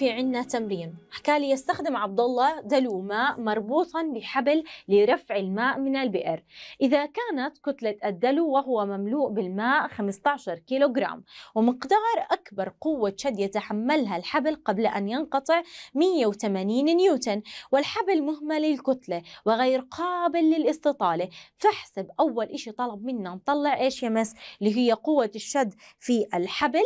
في عنا تمرين حكى لي يستخدم عبد الله دلو ماء مربوطا بحبل لرفع الماء من البئر إذا كانت كتلة الدلو وهو مملوء بالماء 15 كيلوغرام ومقدار أكبر قوة شد يتحملها الحبل قبل أن ينقطع 180 نيوتن والحبل مهمل الكتلة وغير قابل للاستطالة فاحسب أول شيء طلب منا نطلع إيش يمس اللي هي قوة الشد في الحبل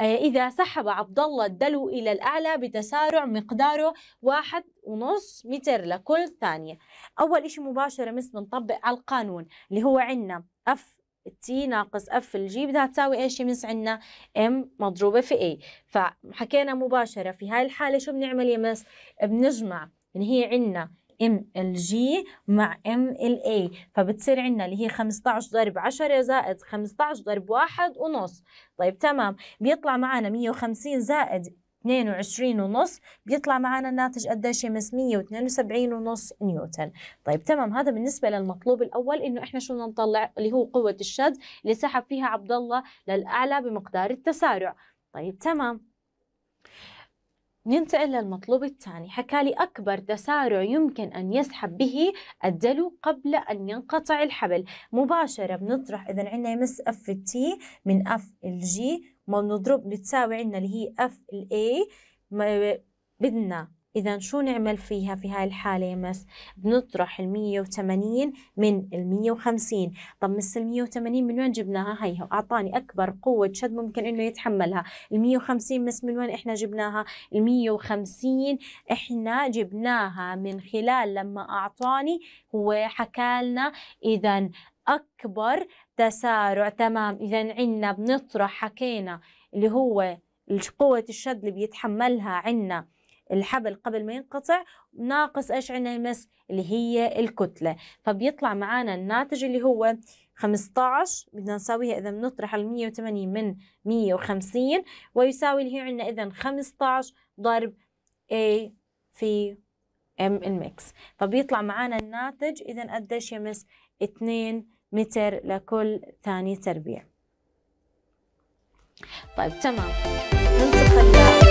آه، إذا سحب عبد الله الدلو إلى الأعلى بتسارع مقداره واحد ونص متر لكل ثانية أول إشي مباشرة مثل نطبق على القانون اللي هو عنا اف تي ناقص اف الجي بدها تساوي ايش يمس عنا ام مضروبه في اي فحكينا مباشره في هاي الحاله شو بنعمل يمس بنجمع ان يعني هي عنا ام ال جي مع ام ال اي فبتصير عندنا اللي هي 15 ضرب 10 زائد 15 ضرب 1 ونص طيب تمام بيطلع معنا 150 زائد 22 ونص بيطلع معنا الناتج قديش 172 ونص نيوتن طيب تمام هذا بالنسبه للمطلوب الاول انه احنا شو نطلع اللي هو قوه الشد اللي سحب فيها عبد الله للاعلى بمقدار التسارع طيب تمام ننتقل للمطلوب الثاني حكى لي أكبر تسارع يمكن أن يسحب به الدلو قبل أن ينقطع الحبل مباشرة بنطرح إذا عندنا يمس اف T من اف الجي ما بنضرب بتساوي عندنا اللي هي اف الاي بدنا إذا شو نعمل فيها في هاي الحالة يا مس؟ بنطرح ال 180 من ال 150، طب مس ال 180 من وين جبناها؟ هي أعطاني أكبر قوة شد ممكن إنه يتحملها، ال 150 مس من وين إحنا جبناها؟ ال 150 إحنا جبناها من خلال لما أعطاني هو حكى لنا إذا أكبر تسارع تمام، إذا عنا بنطرح حكينا اللي هو قوة الشد اللي بيتحملها عنا الحبل قبل ما ينقطع ناقص ايش عندنا يمس اللي هي الكتلة فبيطلع معانا الناتج اللي هو 15 بدنا نساويها إذا بنطرح ال 180 من 150 ويساوي اللي هي عندنا إذا 15 ضرب A في ام المكس فبيطلع معانا الناتج إذا قديش يمس 2 متر لكل ثاني تربيع طيب تمام ننتقل